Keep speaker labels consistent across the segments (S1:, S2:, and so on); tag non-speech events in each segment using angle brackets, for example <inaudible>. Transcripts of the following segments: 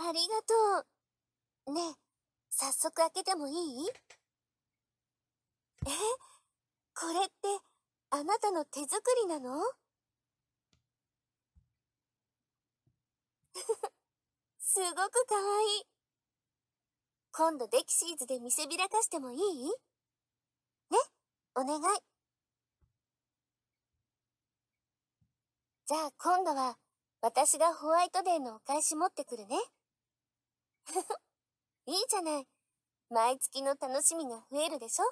S1: ありがとう。ねえ、早速開けてもいいえこれって、あなたの手作りなの <laughs> すごくかわいい。今度デキシーズで見せびらかしてもいいね、お願い。じゃあ今度は私がホワイトデーのお返し持ってくるね。いいじゃない。毎月の楽しみが増えるでしょ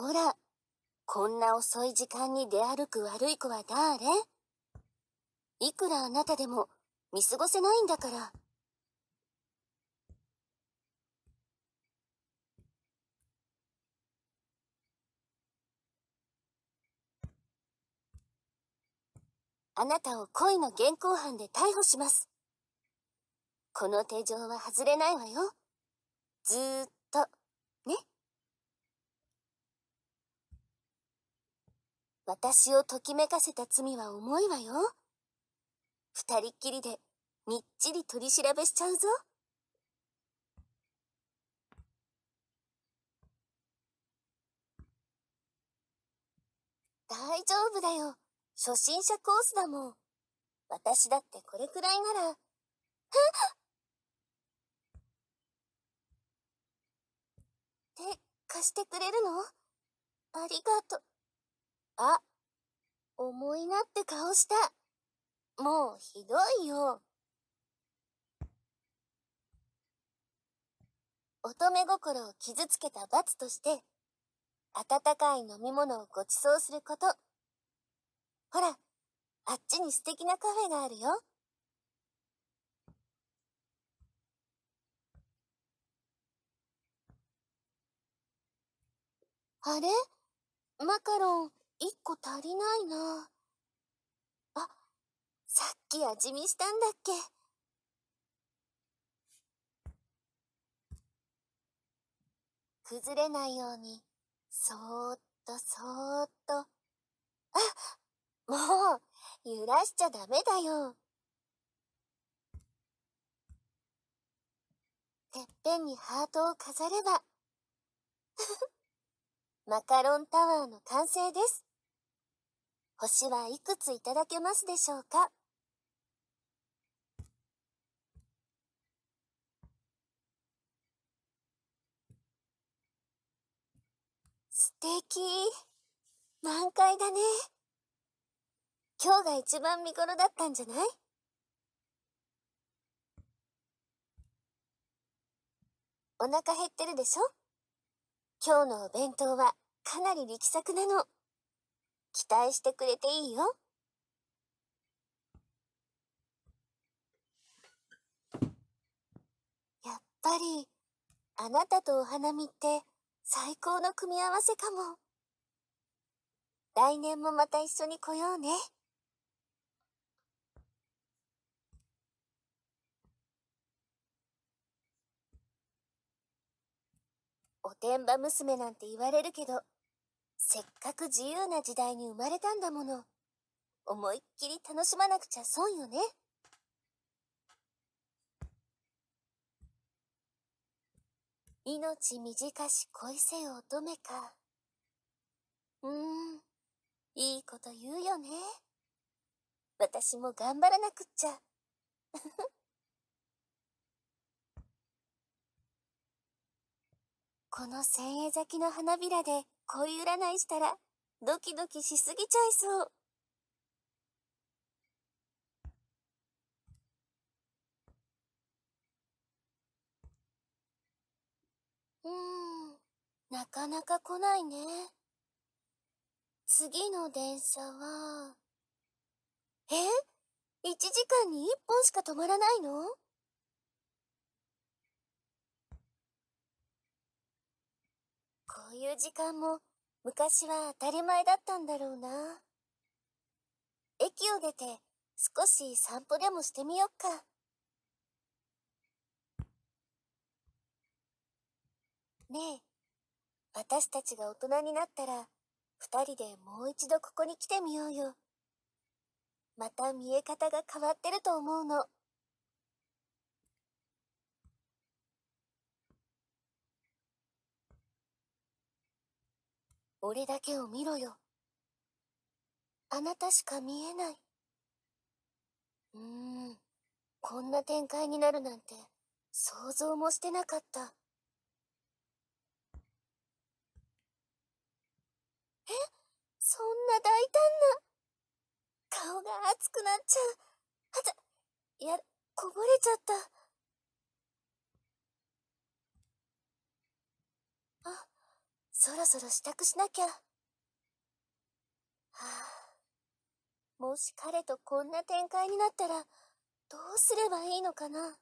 S1: こら、こんな遅い時間に出歩く悪い子は誰いくらあなたでも見過ごせないんだから。あなたを恋の現行犯で逮捕します。この手錠は外れないわよ。ずーっと、ね。私をときめかせた罪は重いわよ。二人っきりでみっちり取り調べしちゃうぞ。大丈夫だよ。初心者コースだもん。私だってこれくらいなら。はって貸してくれるのありがと。う。あ、重いなって顔した。もうひどいよ。乙女心を傷つけた罰として、温かい飲み物をご馳走すること。ほら、あっちに素敵なカフェがあるよ。あれマカロン。一個足りないな。あ、さっき味見したんだっけ。崩れないように、そーっとそーっと。あ、もう、揺らしちゃダメだよ。てっぺんにハートを飾れば。<laughs> マカロンタワーの完成です。星はいくついただけますでしょうか素敵。満開だね。今日が一番見頃だったんじゃないお腹減ってるでしょ今日のお弁当はかなり力作なの。期待してくれていいよ。やっぱり、あなたとお花見って最高の組み合わせかも。来年もまた一緒に来ようね。おてんば娘なんて言われるけど、せっかく自由な時代に生まれたんだもの。思いっきり楽しまなくちゃ損よね。命短し恋せよ乙女か。うーん、いいこと言うよね。私も頑張らなくっちゃ。この千円咲きの花びらで恋占いしたらドキドキしすぎちゃいそう。うーん、なかなか来ないね。次の電車は、え ?1 時間に1本しか止まらないのいう時間も昔は当たり前だったんだろうな。駅を出て少し散歩でもしてみよっか。ねえ、私たちが大人になったら、2人でもう一度ここに来てみようよ。また見え方が変わってると思うの。俺だけを見ろよ。あなたしか見えない。うーん、こんな展開になるなんて想像もしてなかった。えそんな大胆な。顔が熱くなっちゃう。あた、や、こぼれちゃった。そろそろ支度しなきゃ。はあ、もし彼とこんな展開になったら、どうすればいいのかな。